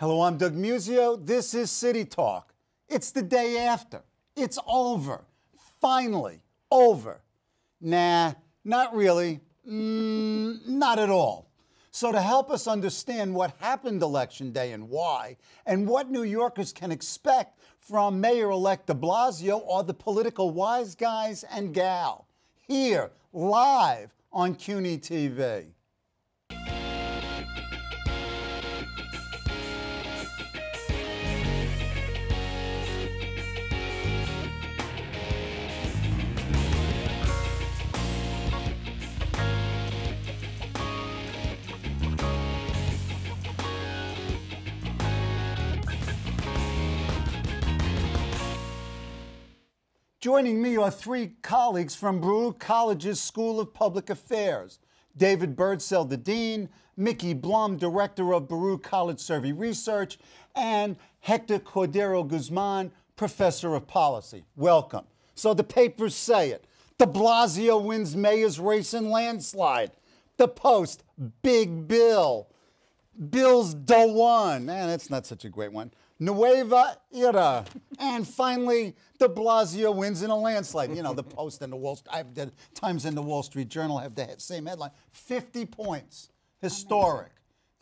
Hello, I'm Doug Musio. This is City Talk. It's the day after. It's over. Finally, over. Nah, not really. Mm, not at all. So, to help us understand what happened Election Day and why, and what New Yorkers can expect from Mayor elect de Blasio are the political wise guys and gal here live on CUNY TV. Joining me are three colleagues from Brewer College's School of Public Affairs. David Birdsell, the dean, Mickey Blum, director of Baruch College Survey Research, and Hector Cordero Guzman, professor of policy. Welcome. So the papers say it. De Blasio wins mayor's race in landslide. The Post, Big Bill. Bill's the one. Man, that's not such a great one. Nueva Era. and finally, de Blasio wins in a landslide. You know, the Post and the Wall Street, the Times and the Wall Street Journal have the same headline 50 points. Historic.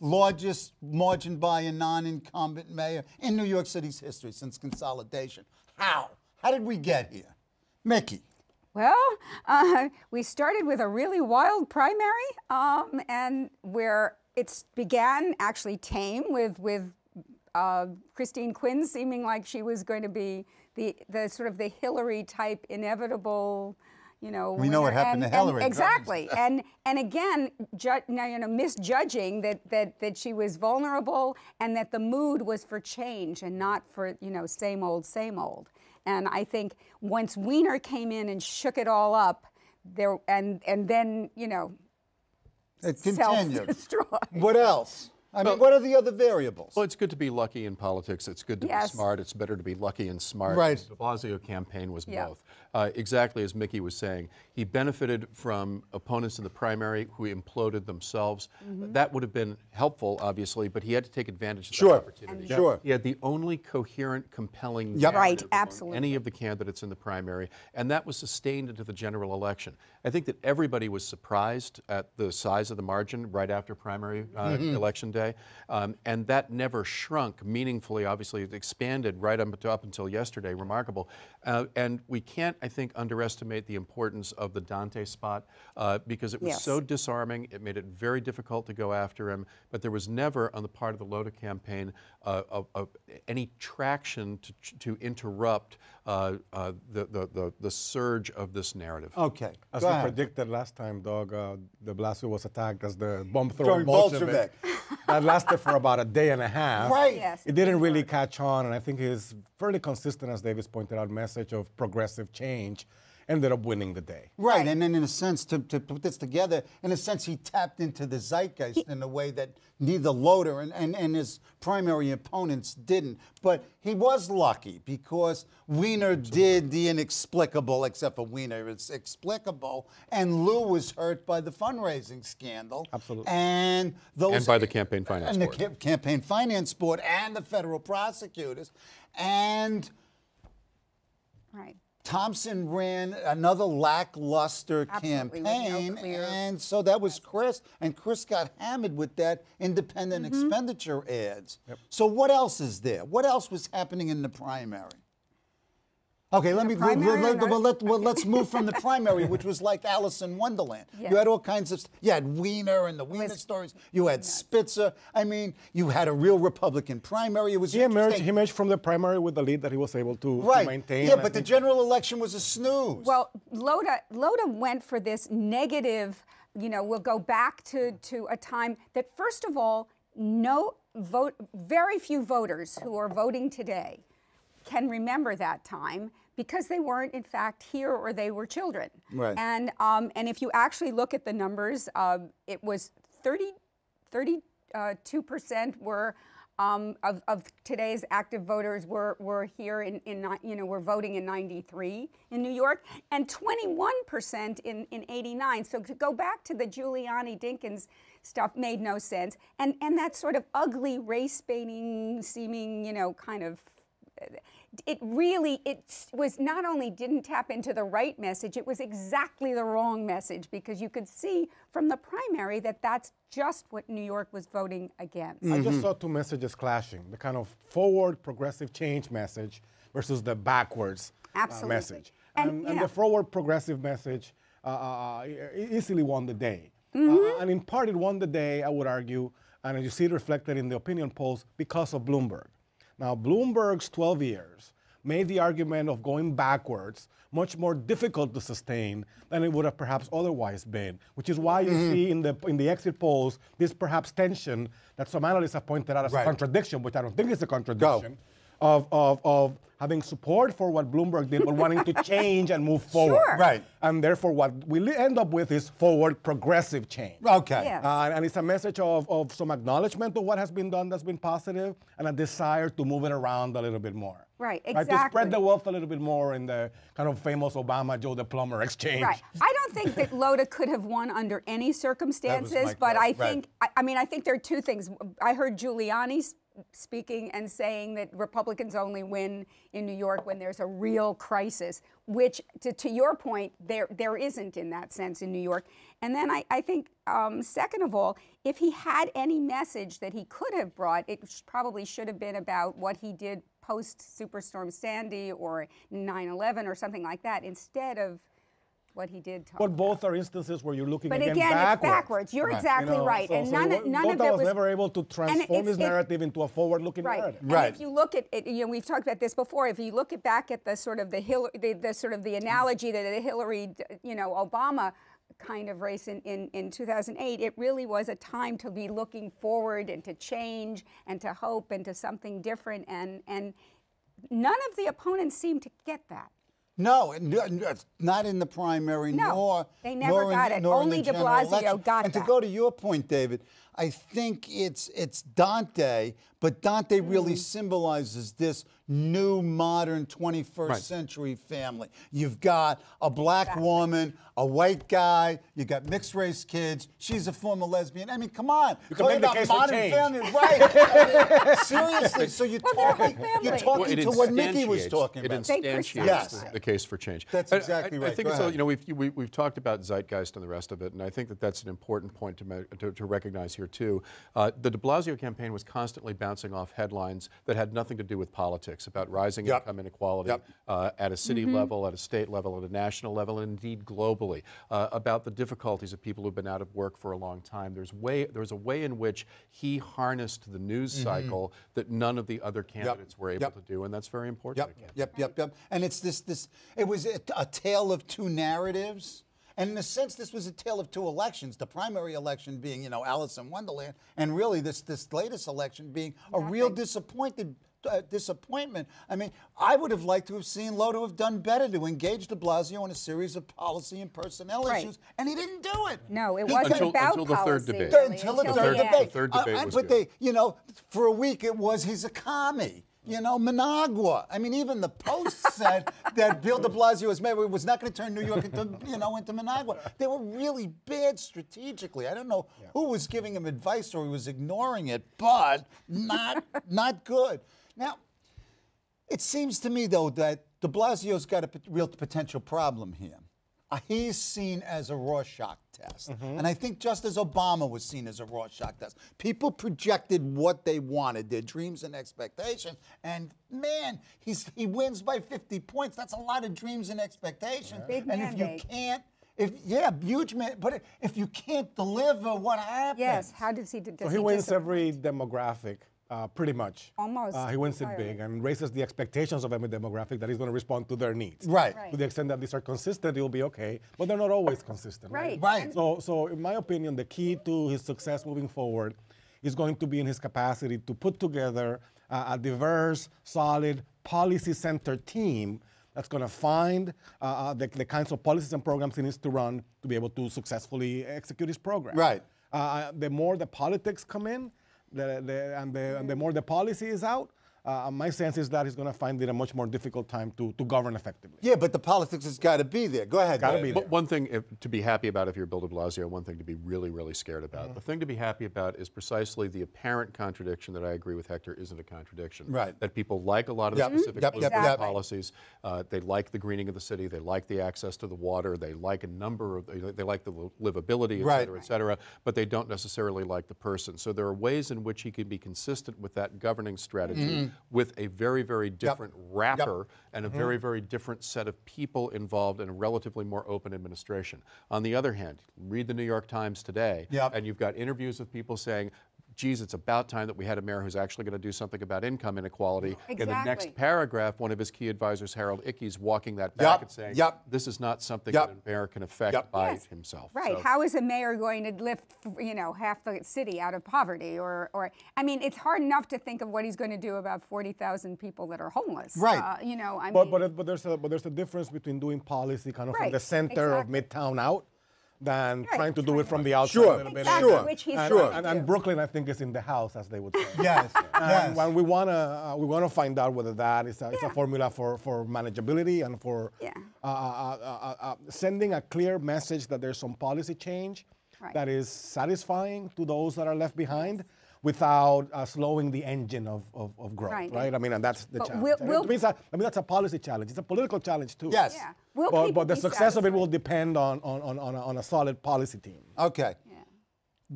Largest margin by a non incumbent mayor in New York City's history since consolidation. How? How did we get here? Mickey. Well, uh, we started with a really wild primary, um, and where it began actually tame with with uh, Christine Quinn seeming like she was going to be the, the sort of the Hillary type inevitable, you know. We know what happened and, to Hillary. And exactly, and and again, now you know, misjudging that that that she was vulnerable and that the mood was for change and not for you know same old, same old. And I think once Weiner came in and shook it all up, there and and then you know, it continued. What else? I mean, well, what are the other variables? Well, it's good to be lucky in politics. It's good to yes. be smart. It's better to be lucky and smart. Right. The Blasio campaign was yeah. both uh, exactly as Mickey was saying, he benefited from opponents in the primary who imploded themselves. Mm-hmm. That would have been helpful, obviously, but he had to take advantage of sure. that opportunity. Sure, sure. He had the only coherent, compelling yep. right, absolutely. any of the candidates in the primary, and that was sustained into the general election. I think that everybody was surprised at the size of the margin right after primary uh, mm-hmm. election day, um, and that never shrunk meaningfully. Obviously, it expanded right up, up until yesterday. Remarkable, uh, and we can't I think, underestimate the importance of the Dante spot uh, because it was yes. so disarming. It made it very difficult to go after him. But there was never, on the part of the Lota campaign, uh, uh, any traction to, to interrupt uh, uh, the, the, the, surge of this narrative. Okay. As I we predicted last time, Dog, uh, the Blasio was attacked as the bomb throwing Bolshevik. that lasted for about a day and a half. Right. Yes, it didn't really catch on, and I think his fairly consistent, as Davis pointed out, message of progressive change ended up winning the day. Right, and then in a sense, to, to put this together, in a sense, he tapped into the zeitgeist he, in a way that neither Loader and, and, and his primary opponents didn't. But he was lucky because Weiner did the inexplicable, except for Weiner, it's explicable, and Lou was hurt by the fundraising scandal. Absolutely. And those and by the campaign finance and board. the campaign finance board and the federal prosecutors, and. Right. Thompson ran another lackluster Absolutely, campaign, and so that was Chris, and Chris got hammered with that independent mm -hmm. expenditure ads. Yep. So what else is there? What else was happening in the primary? Okay, let me let, let, well, let, well, let's move from the primary, which was like Alice in Wonderland. You had all kinds of you had Wiener and the Wiener was, stories. You had nuts. Spitzer. I mean, you had a real Republican primary. It was he emerged he emerged from the primary with the lead that he was able to, right. to maintain. Yeah, but the general election was a snooze. Well, Loda Loda went for this negative. You know, we'll go back to to a time that first of all, no vote, very few voters who are voting today can remember that time because they weren't, in fact, here or they were children. Right. And, um, and if you actually look at the numbers, uh, it was 30, 32% uh, were um, of, of, today's active voters were, were here in, in, you know, were voting in 93 in New York and 21% in, in 89. So to go back to the Giuliani Dinkins stuff made no sense. And, and that sort of ugly race baiting seeming, you know, kind of, it really it was not only didn't tap into the right message, it was exactly the wrong message because you could see from the primary that that's just what New York was voting against. Mm -hmm. I just mm-hmm. saw two messages clashing: the kind of forward progressive change message versus the backwards uh, message. And, and, and the forward progressive message uh, uh, uh easily won the day. Mm -hmm. uh, and in part, it won the day, I would argue, and you see it reflected in the opinion polls because of Bloomberg. Now, Bloomberg's 12 years made the argument of going backwards much more difficult to sustain than it would have perhaps otherwise been, which is why you mm-hmm. see in the, in the exit polls this perhaps tension that some analysts have pointed out as right. a contradiction, which I don't think is a contradiction. Go of, of, of having support for what Bloomberg did, but wanting to change and move forward. Sure. Right. And therefore, what we end up with is forward progressive change. Okay. Yeah. Uh, and it's a message of, of some acknowledgement of what has been done that's been positive and a desire to move it around a little bit more. Right, exactly. Right, to spread the wealth a little bit more in the kind of famous Obama Joe the Plumber exchange. Right. I don't think that Loda could have won under any circumstances, but I think, right. I, I mean, I think there are two things. I heard Giuliani's speaking and saying that Republicans only win in New York when there's a real crisis, which, to, to your point, there, there isn't in that sense in New York. And then I, I think, um, second of all, if he had any message that he could have brought, it probably should have been about what he did post Superstorm Sandy or 9 11 or something like that instead of what he did talk. But both are instances where you're looking. But again, again backwards. it's backwards. You're right. exactly you know, right, so, and so none, so none of that was, was never able to transform his narrative it, into a forward-looking right. narrative. Right. And if you look at it, you know, we've talked about this before. If you look at back at the sort of the, Hillary, the, the sort of the analogy that the Hillary, you know, Obama kind of race in, in, in 2008, it really was a time to be looking forward and to change and to hope and to something different. And, and none of the opponents seemed to get that. No, not in the primary, no, nor they never nor got in, it. Only De Blasio election. got and that. And to go to your point, David, I think it's it's Dante, but Dante really mm. symbolizes this new modern 21st right. century family. You've got a black exactly. woman, a white guy, you got mixed race kids. She's a former lesbian. I mean, come on. You can make the case modern for family, right? I mean, seriously. So you're well, talking, you're talking well, to what Mickey was talking it about. It instantiates yes. the, case for change. That's exactly I, I, right. I think Go it's you know we've we, have we have talked about zeitgeist and the rest of it, and I think that that's an important point to to, to recognize here too. Uh, the de Blasio campaign was constantly bouncing off headlines that had nothing to do with politics about rising yep. income inequality yep. uh, at a city mm -hmm. level, at a state level, at a national level, and indeed globally, uh, about the difficulties of people who've been out of work for a long time. There's way, there's a way in which he harnessed the news mm -hmm. cycle that none of the other candidates yep. were able to do, and that's very important. Yep, yep, yep, yep. And it's this, this. It was a tale of two narratives and in a sense, this was a tale of two elections: the primary election being, you know, Alice in Wonderland, and really this this latest election being Nothing. a real disappointed uh, disappointment. I mean, I would have liked to have seen Loto have done better to engage de Blasio in a series of policy and personnel right. issues, and he didn't do it. No, it wasn't until, about until the third debate. Really. Until, until, the third, the debate. The third debate uh, but good. they, you know, for a week it was he's a commie you know, Managua. I mean, even the Post said that Bill de Blasio as mayor was not going to turn New York into, you know, into Managua. They were really bad strategically. I don't know yeah. who was giving him advice or who was ignoring it, but not, not good. Now, it seems to me, though, that de Blasio's got a real potential problem here uh, he's seen as a Rorschach test. Mm -hmm. And I think just as Obama was seen as a Rorschach test, people projected what they wanted, their dreams and expectations. And man, he's, he wins by 50 points. That's a lot of dreams and expectations. Yeah. Big and mandate. if you can't, if yeah, huge man. But if you can't deliver, what happens? Yes, how does he? so he, he wins every demographic. Uh, pretty much. Almost. Uh, he wins entirely. it big and raises the expectations of every demographic that he's going to respond to their needs. Right. right. To the extent that these are consistent, it will be okay, but they're not always consistent. Right. Right. right. So, so in my opinion, the key to his success moving forward is going to be in his capacity to put together uh, a diverse, solid, policy-centered team that's going to find uh, uh, the, the kinds of policies and programs he needs to run to be able to successfully execute his program. Right. Uh, uh the more the politics come in, the, the, and, the, and the more the policy is out, uh, my sense is that he's going to find it a much more difficult time to, to govern effectively. Yeah, but the politics has got to be there. Go ahead. Got to be there. one thing if, to be happy about if you're Bill de Blasio, one thing to be really, really scared about. Mm -hmm. The thing to be happy about is precisely the apparent contradiction that I agree with Hector isn't a contradiction. Right. That people like a lot of the yep. specific yep, yep, yep. policies. Uh, they like the greening of the city. They like the access to the water. They like a number of, they like the livability, et right. cetera, et cetera, but they don't necessarily like the person. So there are ways in which he can be consistent with that governing strategy. Mm -hmm with a very, very different yep. wrapper yep. and a mm -hmm. very, very different set of people involved in a relatively more open administration. On the other hand, read the New York Times today, yep. and you've got interviews with people saying, geez, it's about time that we had a mayor who's actually going to do something about income inequality. Exactly. In the next paragraph, one of his key advisors, Harold Icky, is walking that back yep. and saying, yep. this is not something yep. that a mayor can affect yep. by yes. himself. Right. So. How is a mayor going to lift, you know, half the city out of poverty? Or, or I mean, it's hard enough to think of what he's going to do about 40,000 people that are homeless. Right. Uh, you know, I but, mean. But, but, there's a, but there's a difference between doing policy kind of right. from the center exactly. of Midtown out than right. trying to do it from the outside sure. a little exactly. bit. Sure, Which he's and, sure. And, and, Brooklyn, I think, is in the house, as they would say. yes, yes. And we wanna uh, we wanna find out whether that is a, yeah. it's a formula for for manageability and for yeah. Uh uh, uh, uh, uh, sending a clear message that there's some policy change right. that is satisfying to those that are left behind without uh, slowing the engine of, of, of growth, right. right. I mean, and that's the but challenge. We'll, we'll, it means that, I mean, that's a policy challenge. It's a political challenge too. Yes. Yeah. Will but, but the success satisfied? of it will depend on, on, on, on, a, on a solid policy team. Okay.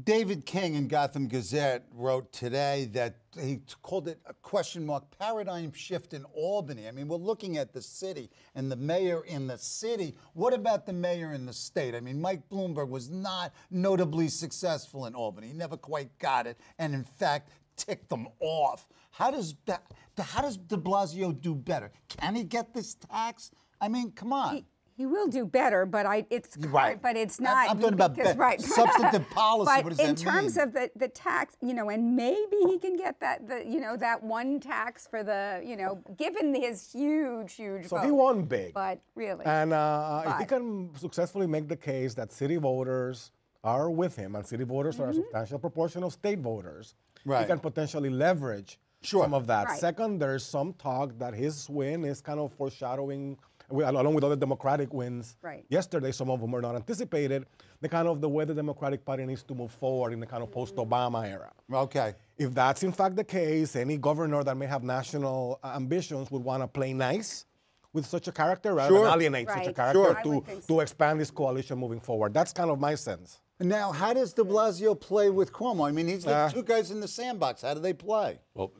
David King in Gotham Gazette wrote today that he called it a question mark paradigm shift in Albany. I mean, we're looking at the city and the mayor in the city. What about the mayor in the state? I mean, Mike Bloomberg was not notably successful in Albany. He never quite got it, and in fact, ticked them off. How does that, how does De Blasio do better? Can he get this tax? I mean, come on. He, you will do better, but I it's right. But it's not. I'm, talking about because, right. substantive policy. but in terms mean? of the, the tax, you know, and maybe he can get that the you know that one tax for the you know given his huge huge. So vote. he won big. But really. And uh, but. Uh, if he can successfully make the case that city voters are with him, and city voters mm-hmm. are a mm-hmm. substantial proportion of state voters, right. he can potentially leverage sure. some of that. Right. Second, there's some talk that his win is kind of foreshadowing along with other Democratic wins right. yesterday, some of them were not anticipated, the kind of the way the Democratic Party needs to move forward in the kind of post-Obama era. Okay. If that's in fact the case, any governor that may have national uh, ambitions would want to play nice with such a character rather sure. than alienate right. such a character sure. to, so. to expand this coalition moving forward. That's kind of my sense. Now, how does de Blasio play with Cuomo? I mean, he's like uh, two guys in the sandbox. How do they play? Well,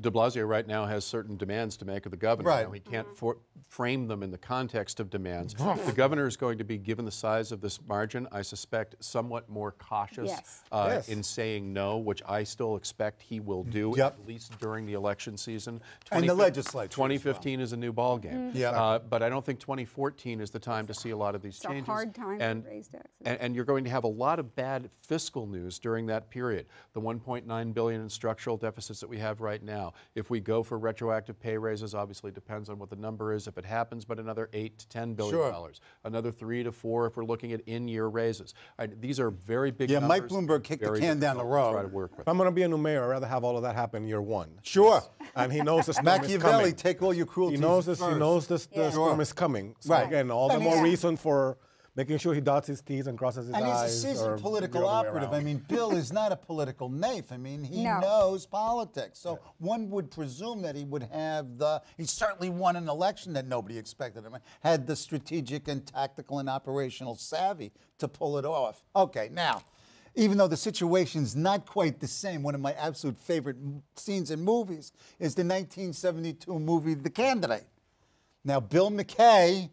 de Blasio right now has certain demands to make of the governor. Right. Now, he can't mm -hmm. frame them in the context of demands. the governor is going to be, given the size of this margin, I suspect, somewhat more cautious yes. Uh, yes. in saying no, which I still expect he will do, mm-hmm. yep. at least during the election season. 20, and the legislature. 2015 well. is a new ballgame. Mm -hmm. Yeah. Uh, but I don't think 2014 is the time to see a lot of these it's changes. It's a hard time and, to raise taxes. And, and you're going to have a lot of bad fiscal news during that period. The 1.9 billion in structural deficits that we have right now. If we go for retroactive pay raises, obviously depends on what the number is. If it happens, but another eight to ten billion dollars, sure. another three to four if we're looking at in-year raises. I, these are very big. Yeah, numbers, Mike Bloomberg kicked the can down the road. Try to work with. If I'm going to be a new mayor. I'd rather have all of that happen year one. Sure. and he knows this storm Machiavelli, is coming. take all your cruelty. He knows this. First. He knows this. Yeah. The sure. storm is coming. So right. Again, all the more reason for making sure he dots his T's and crosses his I's. And he's a seasoned political operative. I mean, Bill is not a political naif. I mean, he no. knows politics. So yeah. one would presume that he would have the, he certainly won an election that nobody expected him, had the strategic and tactical and operational savvy to pull it off. Okay, now even though the situation's not quite the same, one of my absolute favorite scenes in movies is the 1972 movie The Candidate. Now, Bill McKay,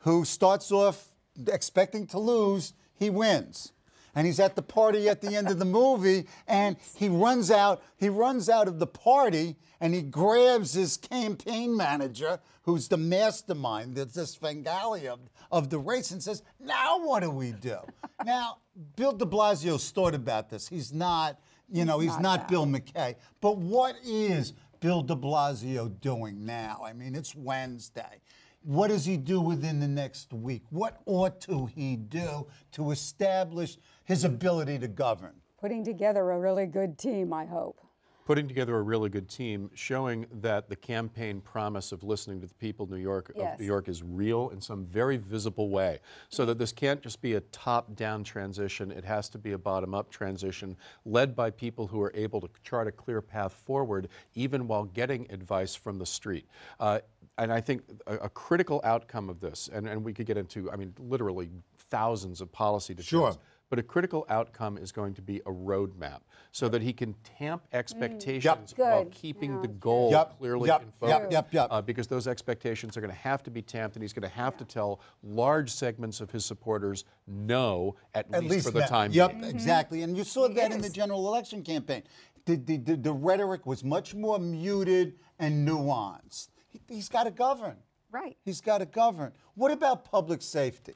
who starts off expecting to lose, he wins. And he's at the party at the end of the movie, and he runs out. He runs out of the party, and he grabs his campaign manager, who's the mastermind, the, the Svengali of, of the race, and says, "Now what do we do?" now, Bill De Blasio's thought about this. He's not, you know, he's, he's not, not Bill McKay. But what is Bill De Blasio doing now? I mean, it's Wednesday. What does he do within the next week? What ought to he do to establish his ability to govern? Putting together a really good team, I hope. Putting together a really good team, showing that the campaign promise of listening to the people of New York, yes. of New York is real in some very visible way. So that this can't just be a top down transition, it has to be a bottom up transition led by people who are able to chart a clear path forward, even while getting advice from the street. Uh, and I think a, a, critical outcome of this, and, and we could get into, I mean, literally thousands of policy decisions. Sure. But a critical outcome is going to be a roadmap so that he can tamp mm. expectations mm, yep. while keeping yeah. the goal yep. clearly yep. in focus. Yep. Yep. Uh, because those expectations are going to have to be tamped, and he's going to have yeah. to tell large segments of his supporters no, at, at least, least, for the that. time Yep, mm -hmm. exactly. And you saw it that is. in the general election campaign. The, the, the, the rhetoric was much more muted and nuanced. He, has got to govern. Right. He's got to govern. What about public safety?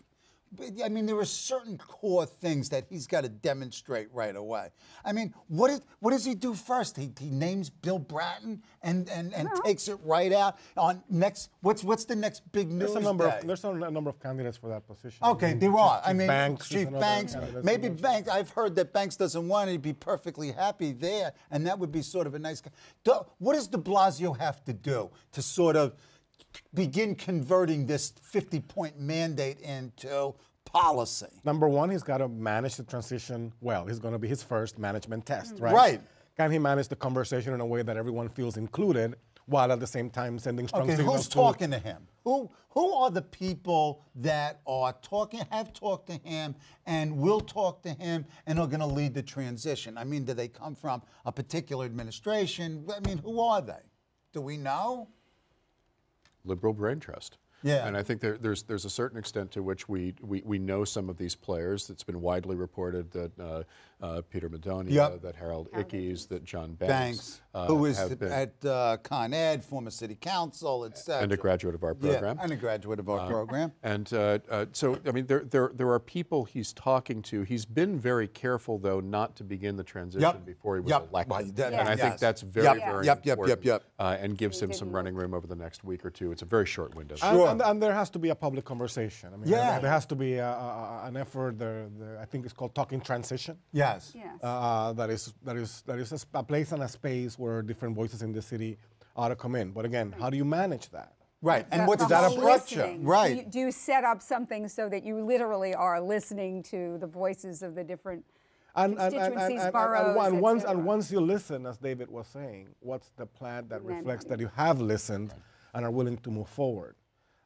I mean, there are certain core things that he's got to demonstrate right away. I mean, what does he do first? He, he names Bill Bratton and, and, and yeah. takes it right out on next. What's what's the next big news? There's a number. Day? Of, there's a number of candidates for that position. Okay, I mm-hmm. mean, there are. Chief I mean, Banks Chief another, Banks. Yeah, maybe Banks. I've heard that Banks doesn't want it. He'd be perfectly happy there, and that would be sort of a nice. What does De Blasio have to do to sort of? begin converting this 50 point mandate into policy? Number one, he's got to manage the transition well. He's going to be his first management test, mm. right? Right. Can he manage the conversation in a way that everyone feels included while at the same time sending strong okay, signals? Who's to talking to him? Who, who are the people that are talking, have talked to him, and will talk to him, and are going to lead the transition? I mean, do they come from a particular administration? I mean, who are they? Do we know? liberal brain trust. Yeah. And I think there, there's there's a certain extent to which we, we, we know some of these players. It's been widely reported that uh, uh, Peter Madonia, yep. Uh, that Harold Ickes, that John Banks, Banks. Uh, Who was at uh, Con Ed, former city council, etc. And a graduate of our program. Yeah, and a graduate of our uh, program. And uh, uh, so, I mean, there, there, there are people he's talking to. He's been very careful, though, not to begin the transition yep. before he was yep. elected. Well, that, and yes. I think that's very, yep. very yep. important. Yep, yep, uh, yep, and gives him some running room over the next week or two. It's a very short window. Sure. And, and, and there has to be a public conversation. I mean, yeah. there, has to be a, a, an effort. There, there, I think it's called talking transition. Yes. yes. that is that is that is a, a place and a space where different voices in the city ought to come in. But again, how do you manage that? Right, and what's that approach? Right. Do you, do you, set up something so that you literally are listening to the voices of the different and, constituencies, and, and, boroughs, and, once, and once you listen, as David was saying, what's the plan that reflects that you have listened and are willing to move forward?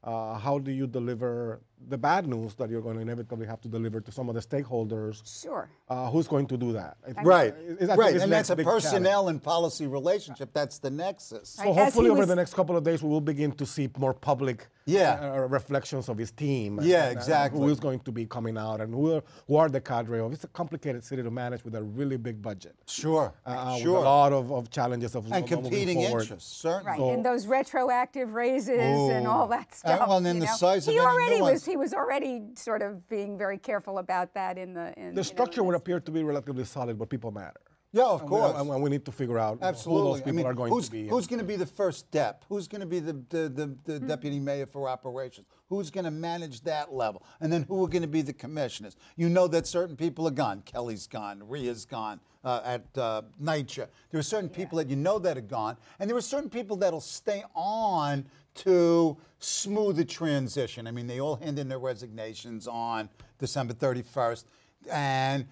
Uh, how do you deliver the bad news that you're going to inevitably have to deliver to some of the stakeholders. Sure. Uh, who's going to do that? right. right. And that's a personnel challenge. and policy relationship. That's the nexus. So right. hopefully over was... the next couple of days we will begin to see more public yeah. Uh, uh reflections of his team. And, yeah, and, exactly. who's going to be coming out and who are, who are the cadre of. It's a complicated city to manage with a really big budget. Sure. Uh, sure. Uh, with a lot of, of challenges of And competing interests, certainly. Right. So, and those retroactive raises oh. and all that uh, stuff. well, and then the know? size of he already was he was already sort of being very careful about that in the. In, the structure know, would appear to be relatively solid, but people matter. Yeah, of and course. We, and we need to figure out Absolutely. who those people I mean, are going who's, to be. Who's going to be the first DEP? Who's going to be the, the, the, the hmm. deputy mayor for operations? Who's going to manage that level? And then who are going to be the commissioners? You know that certain people are gone. Kelly's gone. Ria's gone uh, at uh, NYCHA. There are certain yeah. people that you know that are gone. And there are certain people that'll stay on to smooth the transition. I mean, they all hand in their resignations on December 31st, and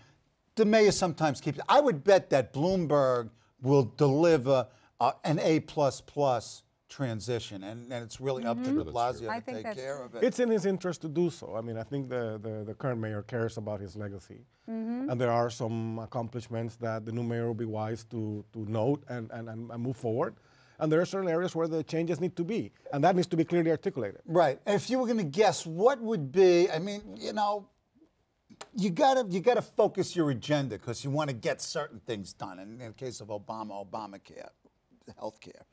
the mayor sometimes keeps. I would bet that Bloomberg will deliver uh, an A plus plus transition, and, and it's really up mm -hmm. to De mm-hmm. Blasio to take care of it. It's in his interest to do so. I mean, I think the, the, the current mayor cares about his legacy, mm -hmm. and there are some accomplishments that the new mayor will be wise to to note and, and, and move forward and there are certain areas where the changes need to be, and that needs to be clearly articulated. Right. And if you were going to guess, what would be? I mean, you know, you gotta you gotta focus your agenda because you want to get certain things done. And in the case of Obama, Obamacare, health care,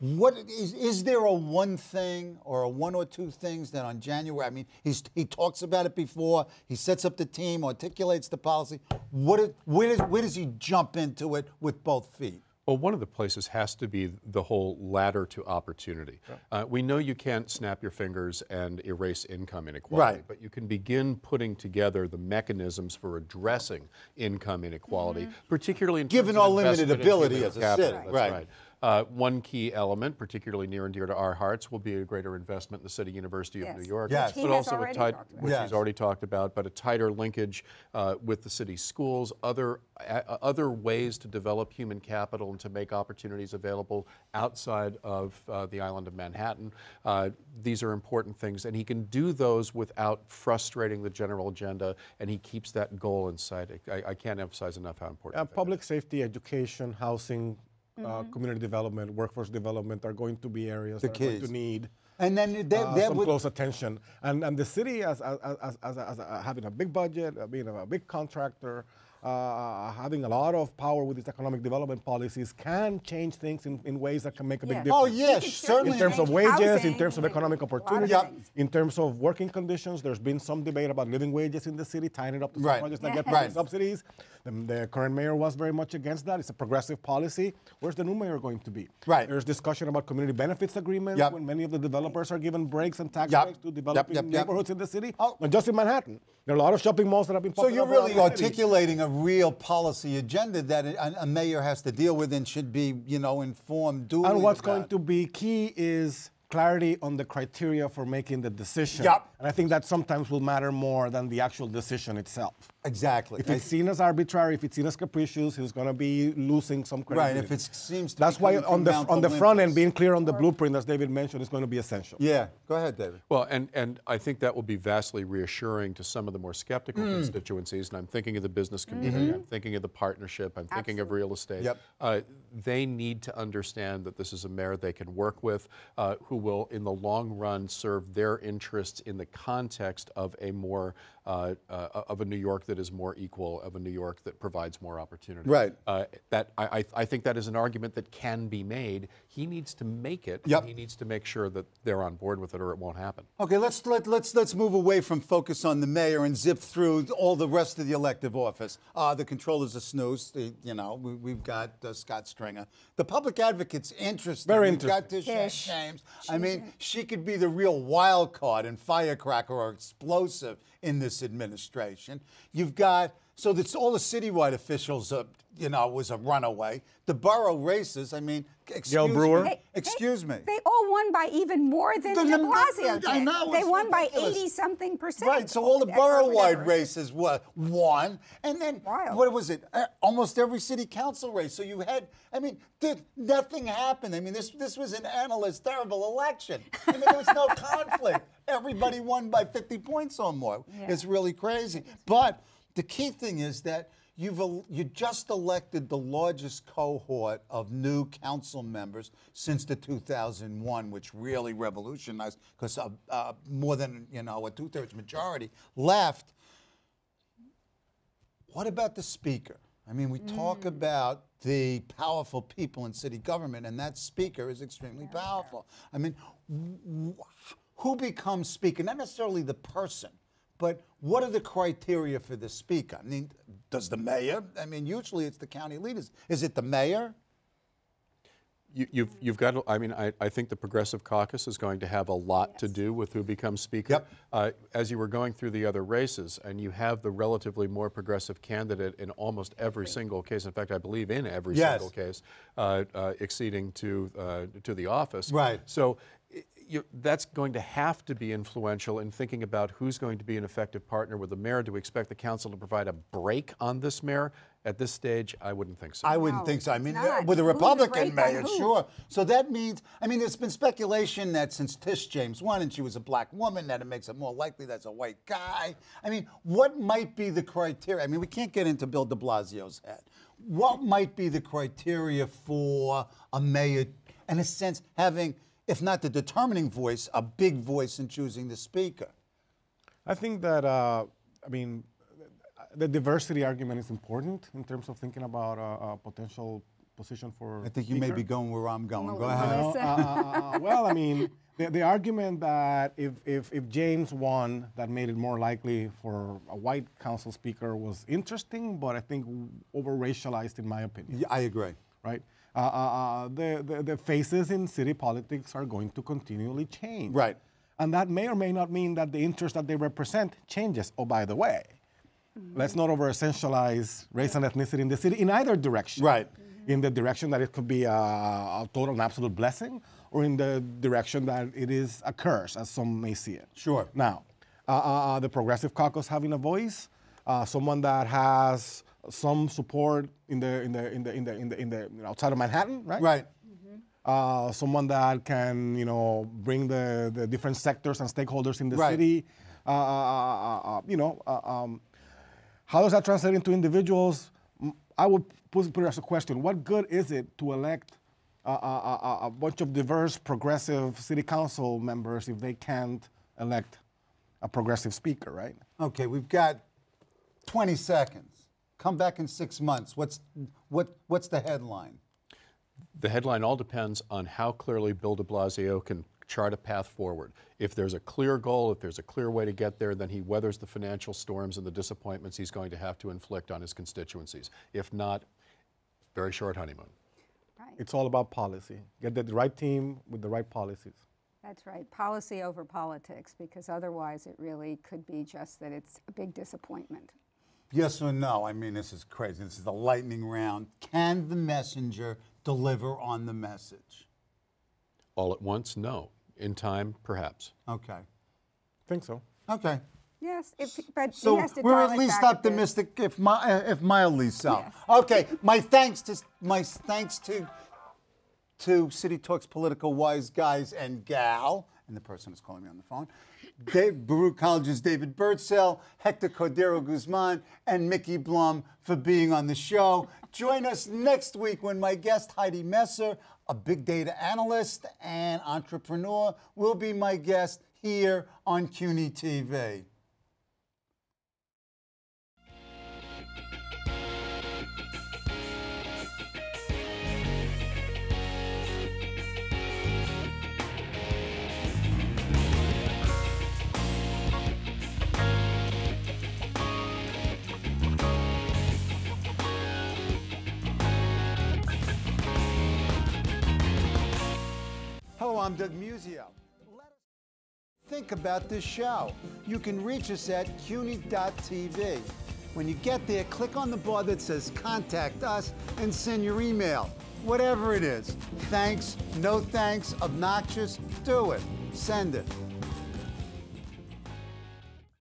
What is is there a one thing or a one or two things that on January? I mean, he's, he talks about it before. He sets up the team, articulates the policy. What is, where, does, where does he jump into it with both feet? Well, one of the places has to be the whole ladder to opportunity. Right. Uh, we know you can't snap your fingers and erase income inequality, right. but you can begin putting together the mechanisms for addressing income inequality, mm -hmm. particularly in given our limited ability as a city. Right. right. Uh, one key element, particularly near and dear to our hearts, will be a greater investment in the City University yes. of New York, yes. but also a tight, which yes. he's already talked about, but a tighter linkage uh, with the city schools, other uh, other ways to develop human capital and to make opportunities available outside of uh, the island of Manhattan. Uh, these are important things, and he can do those without frustrating the general agenda, and he keeps that goal in sight. I, I can't emphasize enough how important. Uh, public is. safety, education, housing, mm -hmm. community development, workforce development are going to be areas the that kids. are going to need and then they uh, some would... close attention. And and the city as as, as, as, as having a big budget, uh, being a big contractor, uh, having a lot of power with its economic development policies can change things in, in ways that can make a big yes. difference. Oh, yes, certainly. In terms of wages, housing, in terms of economic opportunity, of in terms of working conditions. There's been some debate about living wages in the city, tying it up to right. some projects that yes. get right. subsidies. The, the, current mayor was very much against that. It's a progressive policy. Where's the new mayor going to be? Right. There's discussion about community benefits agreements yep. when many of the developers are given breaks and tax yep. breaks to developing yep. neighborhoods in the city. Oh. And just in Manhattan, there are a lot of shopping malls that have been So you're really articulating a real policy agenda that a, a mayor has to deal with and should be, you know, informed duly. And what's about. going to be key is clarity on the criteria for making the decision. Yep. And I think that sometimes will matter more than the actual decision itself. Exactly. If it's seen as arbitrary, if it's seen as capricious, he's going to be losing some credibility. Right. If it seems that's why on the on the front end, being clear on the blueprint, as David mentioned, is going to be essential. Yeah. Go ahead, David. Well, and and I think that will be vastly reassuring to some of the more skeptical mm. constituencies. And I'm thinking of the business hmm. community. Mm -hmm. I'm thinking of the partnership. I'm thinking Absolutely. of real estate. Yep. Uh, they need to understand that this is a mayor they can work with, uh, who will, in the long run, serve their interests in the context of a more uh, uh, of a New York that is more equal, of a New York that provides more opportunity. Right. Uh, that I, I think that is an argument that can be made. He needs to make it. Yep. he needs to make sure that they're on board with it, or it won't happen. Okay. Let's let, let's let's move away from focus on the mayor and zip through all the rest of the elective office. Uh, the controller's a snooze. The, you know, we, have got uh, Scott Stringer. The public advocate's interesting. Very interesting. We've got James. I mean, she could be the real wild card and firecracker or explosive in this this administration. You've got so that's all the citywide officials, uh, you know, was a runaway. The borough races, I mean, excuse Brewer. Me. They, excuse they, me. They all won by even more than the, the, de Blasio did. Know, they won ridiculous. by 80 something percent. Right, so all the borough wide races were won. And then, Wild. what was it? Uh, almost every city council race. So you had, I mean, did, nothing happened. I mean, this, this was an analyst terrible election. I mean, there was no conflict. Everybody won by 50 points or more. Yeah. It's really crazy. But the key thing is that you've you just elected the largest cohort of new council members since the 2001, which really revolutionized because uh, uh, more than you know a two-thirds majority left. What about the speaker? I mean, we mm. talk about the powerful people in city government, and that speaker is extremely yeah. powerful. I mean, who becomes speaker? Not necessarily the person, but what are the criteria for the speaker? I mean, does the mayor? I mean, usually it's the county leaders. Is it the mayor? You, have you've, you've got. To, I mean, I, I think the Progressive Caucus is going to have a lot yes. to do with who becomes Speaker. Yep. Uh, as you were going through the other races, and you have the relatively more progressive candidate in almost every single case. In fact, I believe in every yes. single case, uh, uh, exceeding to uh, to the office. Right. So that's going to have to be influential in thinking about who's going to be an effective partner with the mayor. Do we expect the council to provide a break on this mayor? At this stage, I wouldn't think so. I wouldn't no, think so. I mean, not. with a Republican mayor, sure. So that means, I mean, there's been speculation that since Tish James won and she was a black woman, that it makes it more likely that's a white guy. I mean, what might be the criteria? I mean, we can't get into Bill de Blasio's head. What might be the criteria for a mayor, in a sense, having – if not the determining voice, a big voice in choosing the speaker? I think that, uh, I mean, the diversity argument is important in terms of thinking about uh, a potential position for. I think you speaker. may be going where I'm going. Go ahead. You know, uh, uh, uh, well, I mean, the, the argument that if, if, if, James won, that made it more likely for a white council speaker was interesting, but I think over racialized, in my opinion. Yeah, I agree. Right? Uh, uh, uh, the, the, the faces in city politics are going to continually change. Right. And that may or may not mean that the interest that they represent changes. Oh, by the way, Mm-hmm. Let's not over essentialize race and ethnicity in the city in either direction. Right. Mm-hmm. In the direction that it could be a, a, total and absolute blessing, or in the direction that it is a curse, as some may see it. Sure. Now, uh, uh, uh the Progressive Caucus having a voice, uh, someone that has some support in the in the in the in the in the, in the you know, outside of Manhattan, right? Right. Mm-hmm. Uh, someone that can you know bring the, the different sectors and stakeholders in the right. city. Uh, uh, uh, uh, uh you know, um, how does that translate into individuals? I would put it as a question: What good is it to elect a bunch of diverse, progressive city council members if they can't elect a progressive speaker? Right. Okay, we've got 20 seconds come back in six months. What's, what, what's the headline? The headline all depends on how clearly Bill de Blasio can chart a path forward. If there's a clear goal, if there's a clear way to get there, then he weathers the financial storms and the disappointments he's going to have to inflict on his constituencies. If not, very short honeymoon. Right. It's all about policy. Get the right team with the right policies. That's right. Policy over politics, because otherwise it really could be just that it's a big disappointment. Yes or no? I mean, this is crazy. This is the lightning round. Can the messenger deliver on the message? All at once? No. In time, perhaps. Okay. think so. Okay. Yes, if, but so he has to we're at least optimistic, if, my, if mildly so. Yes. Okay, my thanks to my thanks to to City Talk's political wise guys and gal, and the person who's calling me on the phone. Dave, Baruch College's David Birdsell, Hector Cordero Guzman, and Mickey Blum for being on the show. Join us next week when my guest, Heidi Messer, a big data analyst and entrepreneur, will be my guest here on CUNY TV. Hello, I'm Doug Musio. Let us think about this show. You can reach us at cuny.tv. When you get there, click on the bar that says Contact Us and send your email. Whatever it is. Thanks, no thanks, obnoxious, do it. Send it.